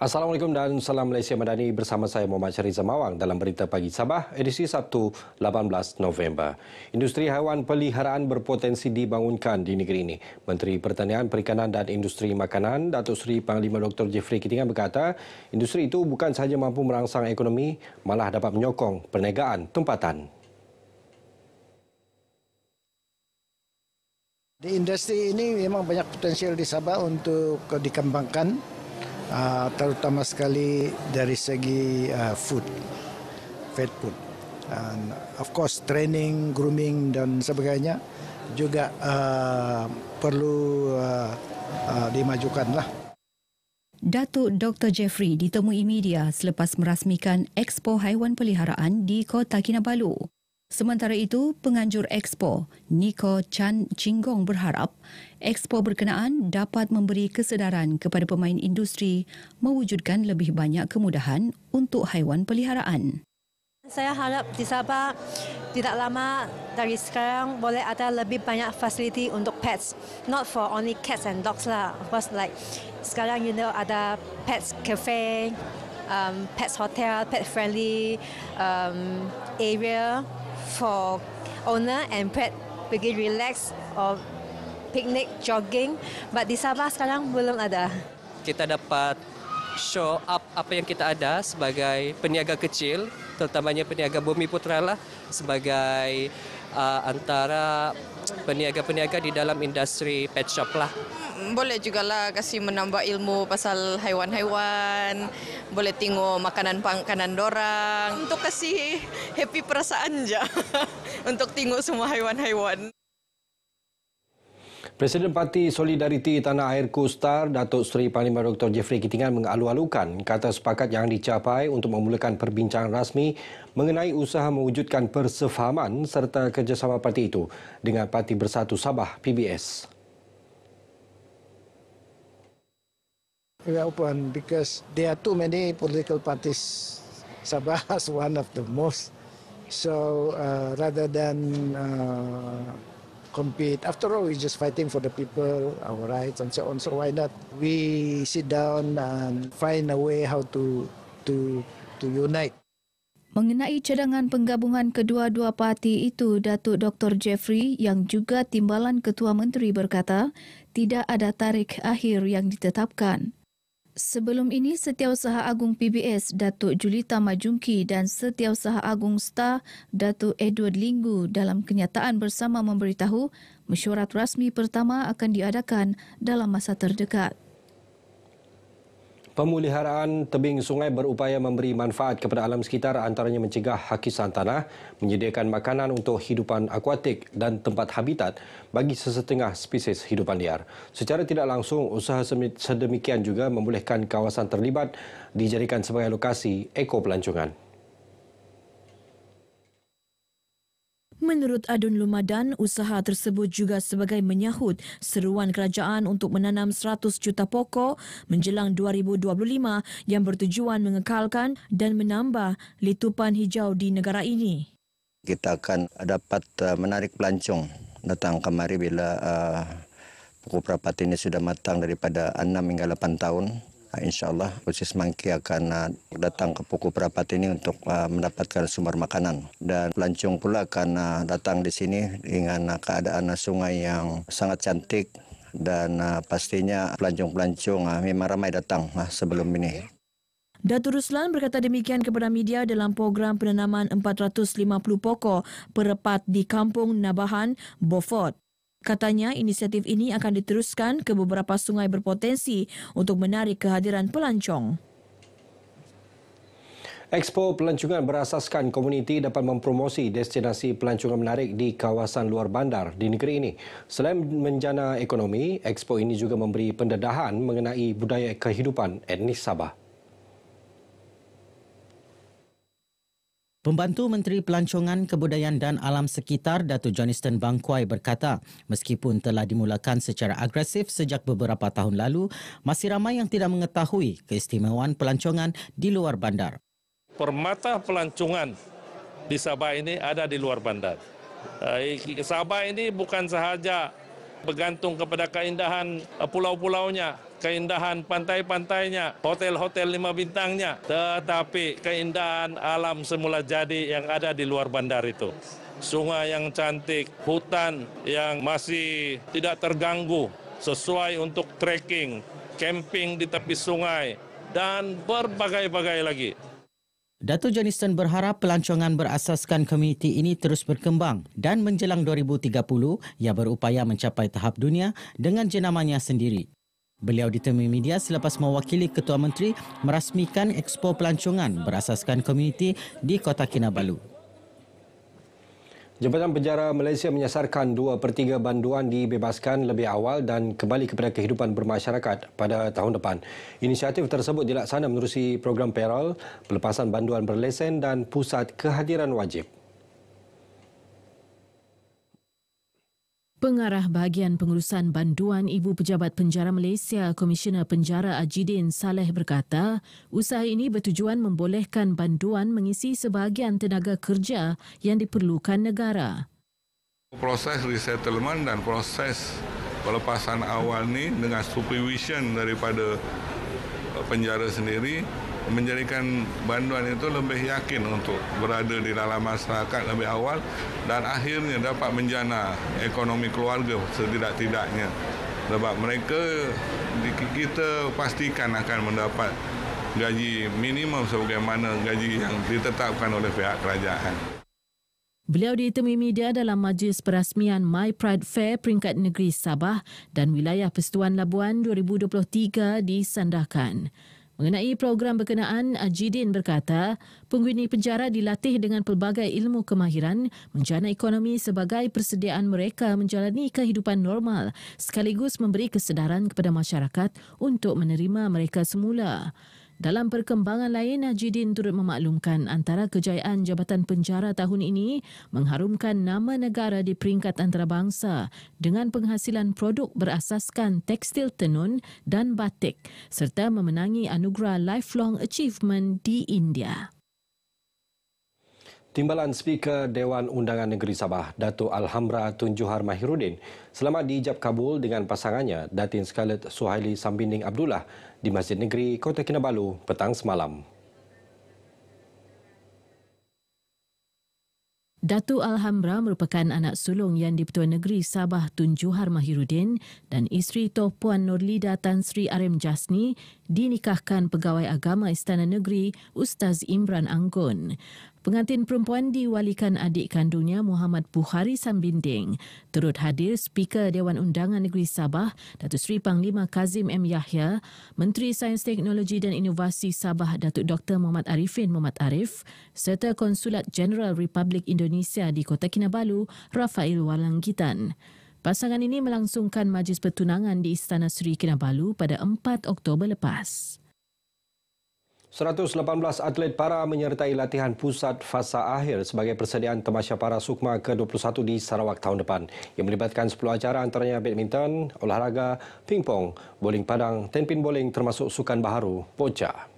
Assalamualaikum dan salam Malaysia Madani bersama saya Muhammad Syariza Mawang dalam Berita Pagi Sabah edisi Sabtu 18 November. Industri haiwan peliharaan berpotensi dibangunkan di negeri ini. Menteri Pertanian, Perikanan dan Industri Makanan Datuk Seri Panglima Dr. Jeffrey Kitingan berkata industri itu bukan sahaja mampu merangsang ekonomi malah dapat menyokong perniagaan tempatan. Di industri ini memang banyak potensial di Sabah untuk dikembangkan Ah, terutama sekali dari segi ah, food, fat food. And of course training, grooming dan sebagainya juga ah, perlu dimajukan lah. Datuk Dr. Jeffrey ditemui media selepas merasmikan Expo Haiwan Peliharaan di Kota Kinabalu. Sementara itu, penganjur Expo, Niko Chan Chinggong berharap Expo berkenaan dapat memberi kesedaran kepada pemain industri mewujudkan lebih banyak kemudahan untuk haiwan peliharaan. Saya harap di Sabah tidak lama dari sekarang boleh ada lebih banyak fasiliti untuk pets. Not for only cats and dogs lah. Of course, like sekarang you know ada pets cafe, um, pets hotel, pet friendly um, area for owner and pet pergi relax or picnic, jogging. But di Sabah sekarang belum ada. Kita dapat show up apa yang kita ada sebagai peniaga kecil, terutamanya peniaga Bumi Putra lah, sebagai uh, antara peniaga-peniaga di dalam industri pet shop lah. Mm, boleh juga lah kasi menambah ilmu pasal haiwan-haiwan. Boleh tengok makanan pangkanan dorang. Untuk kasi happy perasaan je untuk tengok semua haiwan-haiwan. Presiden Parti Solidariti Tanah Air Kustar Datuk Seri Panglima Dr. Jeffrey Kitingan mengalu-alukan kata sepakat yang dicapai untuk memulakan perbincangan rasmi mengenai usaha mewujudkan persefahaman serta kerjasama parti itu dengan Parti Bersatu Sabah, PBS. We are open because there are too many political parties. Sabah is one of the most. So uh, rather than uh, compete, after all, we're just fighting for the people, our rights, and so on. So why not we sit down and find a way how to to to unite. Mengenai cadangan penggabungan kedua-dua parti itu, Datuk Dr. Jeffrey yang juga timbalan Ketua Menteri berkata, tidak ada tarikh akhir yang ditetapkan. Sebelum ini, Setiausaha Agung PBS Datuk Julita Majungki dan Setiausaha Agung Star Datuk Edward Linggu dalam kenyataan bersama memberitahu mesyuarat rasmi pertama akan diadakan dalam masa terdekat. Pemuliharaan tebing sungai berupaya memberi manfaat kepada alam sekitar antaranya mencegah hakisan tanah, menyediakan makanan untuk hidupan akuatik dan tempat habitat bagi sesetengah spesies hidupan liar. Secara tidak langsung, usaha sedemikian juga membolehkan kawasan terlibat dijadikan sebagai lokasi ekopelancongan. Menurut Adun Lumadan, usaha tersebut juga sebagai menyahut seruan kerajaan untuk menanam 100 juta pokok menjelang 2025 yang bertujuan mengekalkan dan menambah litupan hijau di negara ini. Kita akan dapat uh, menarik pelancong datang kemari bila uh, pokok perapat ini sudah matang daripada 6 hingga 8 tahun. Ah, insyaallah usus semangki akan ah, datang ke Puku Perapat ini untuk ah, mendapatkan sumber makanan dan pelancong pula akan datang di sini dengan keadaan sungai yang sangat cantik dan pastinya pelancong-pelancong memang ramai datang sebelum ini. Datu Ruslan berkata demikian kepada media dalam program penanaman 450 pokok perapat di Kampung Nabahan, Beaufort. Katanya inisiatif ini akan diteruskan ke beberapa sungai berpotensi untuk menarik kehadiran pelancong. Expo pelancongan berasaskan komuniti dapat mempromosi destinasi pelancongan menarik di kawasan luar bandar di negeri ini. Selain menjana ekonomi, expo ini juga memberi pendedahan mengenai budaya kehidupan etnis Sabah. Pembantu Menteri Pelancongan Kebudayaan dan Alam Sekitar Datu Johniston Bangkuai berkata, meskipun telah dimulakan secara agresif sejak beberapa tahun lalu, masih ramai yang tidak mengetahui keistimewaan pelancongan di luar bandar. Permata pelancongan di Sabah ini ada di luar bandar. Eh, Sabah ini bukan sahaja bergantung kepada keindahan eh, pulau-pulaunya, keindahan pantai-pantainya, hotel-hotel lima bintangnya, tetapi keindahan alam semula jadi yang ada di luar bandar itu. Sungai yang cantik, hutan yang masih tidak terganggu, sesuai untuk trekking, camping di tepi sungai, dan berbagai-bagai lagi. Dato Johnston berharap pelancongan berasaskan komuniti ini terus berkembang dan menjelang 2030 ia berupaya mencapai tahap dunia dengan jenamanya sendiri. Beliau ditemui media selepas mewakili Ketua Menteri merasmikan Expo Pelancongan berasaskan komuniti di Kota Kinabalu. Jabatan Penjara Malaysia menyasarkan dua per tiga banduan dibebaskan lebih awal dan kembali kepada kehidupan bermasyarakat pada tahun depan. Inisiatif tersebut dilaksana menerusi program Peral, pelepasan banduan berlesen dan pusat kehadiran wajib. Pengarah bahagian pengurusan banduan Ibu Pejabat Penjara Malaysia, Komisioner Penjara Ajidin Saleh berkata, usaha ini bertujuan membolehkan banduan mengisi sebahagian tenaga kerja yang diperlukan negara. Proses resettlement dan proses pelepasan awal ini dengan supervision daripada uh, penjara sendiri menjadikan banduan itu lebih yakin untuk berada di dalam masyarakat lebih awal dan akhirnya dapat menjana ekonomi keluarga setidak-tidaknya sebab mereka kita pastikan akan mendapat gaji minimum sebagaimana gaji yang ditetapkan oleh pihak kerajaan. Beliau ditemui media dalam majlis perasmian My Pride Fair peringkat negeri Sabah dan wilayah Persetuan Labuan 2023 disandahkan. Mengenai program berkenaan, Ajidin berkata, penghuni penjara dilatih dengan pelbagai ilmu kemahiran menjana ekonomi sebagai persediaan mereka menjalani kehidupan normal sekaligus memberi kesedaran kepada masyarakat untuk menerima mereka semula. Dalam perkembangan lain, Najidin turut memaklumkan antara kejayaan Jabatan Penjara tahun ini mengharumkan nama negara di peringkat antarabangsa dengan penghasilan produk berasaskan tekstil tenun dan batik serta memenangi anugerah Lifelong Achievement di India. Timbalan Speaker Dewan Undangan Negeri Sabah, Dato Alhamra Tun Juhar Mahirudin, selamat diijab kabul dengan pasangannya, Datin Scarlett Suhaili Sambinding Abdullah di Masjid Negeri Kota Kinabalu petang semalam. Datu Alhamra merupakan anak sulung yang di-Pertuan Negeri Sabah Tun Juhar Mahirudin dan isteri Toh Puan Nurlida Tan Sri Arim Jasni dinikahkan pegawai agama Istana Negeri Ustaz Imran Anggun. Pengantin perempuan diwalikan adik kandungnya Muhammad Bukhari Sambinding. Turut hadir Speaker Dewan Undangan Negeri Sabah, Datuk Seri Panglima Kazim M. Yahya, Menteri Sains Teknologi dan Inovasi Sabah, Datuk Dr. Muhammad Arifin Muhammad Arif, serta Konsulat Jeneral Republik Indonesia di Kota Kinabalu, Rafael Walangkitan. Pasangan ini melangsungkan majlis pertunangan di Istana Seri Kinabalu pada 4 Oktober lepas. 118 atlet para menyertai latihan pusat fasa akhir sebagai persediaan Temasya Para Sukma ke-21 di Sarawak tahun depan yang melibatkan 10 acara antaranya badminton, olahraga, pingpong, bowling padang, tenpin bowling termasuk sukan baharu, bocah.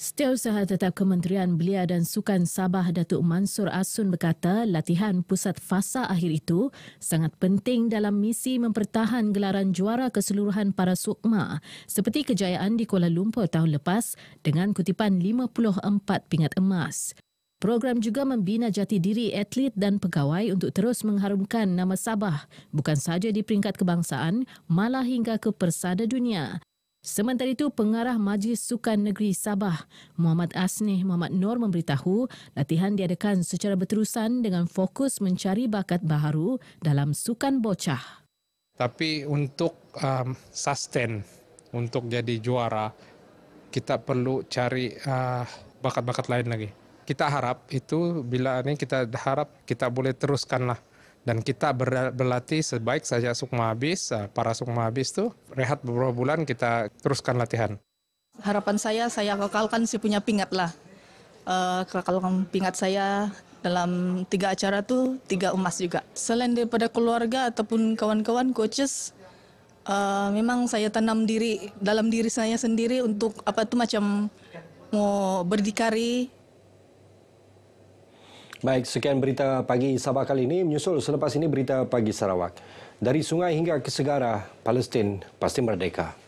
Setiausaha Tetap Kementerian Belia dan Sukan Sabah Datuk Mansur Asun berkata latihan pusat fasa akhir itu sangat penting dalam misi mempertahan gelaran juara keseluruhan para sukma seperti kejayaan di Kuala Lumpur tahun lepas dengan kutipan 54 pingat emas. Program juga membina jati diri atlet dan pegawai untuk terus mengharumkan nama Sabah bukan sahaja di peringkat kebangsaan malah hingga ke persada dunia. Sementara itu, pengarah Majlis Sukan Negeri Sabah, Muhammad Asnih Muhammad Nor memberitahu, latihan diadakan secara berterusan dengan fokus mencari bakat baharu dalam sukan bocah. Tapi untuk um, sustain, untuk jadi juara, kita perlu cari uh, bakat-bakat lain lagi. Kita harap itu bila ini kita harap kita boleh teruskanlah dan kita berlatih sebaik saja sukma habis, eh, para sukma habis tuh rehat beberapa bulan kita teruskan latihan. Harapan saya, saya kekalkan sih punya pingat lah. Uh, kekalkan pingat saya dalam tiga acara tuh tiga emas juga. Selain daripada keluarga ataupun kawan-kawan coaches, eh, memang saya tanam diri dalam diri saya sendiri untuk apa tuh macam mau berdikari Baik, sekian berita pagi Sabah kali ini. Menyusul selepas ini berita pagi Sarawak. Dari sungai hingga ke segara, Palestin pasti merdeka.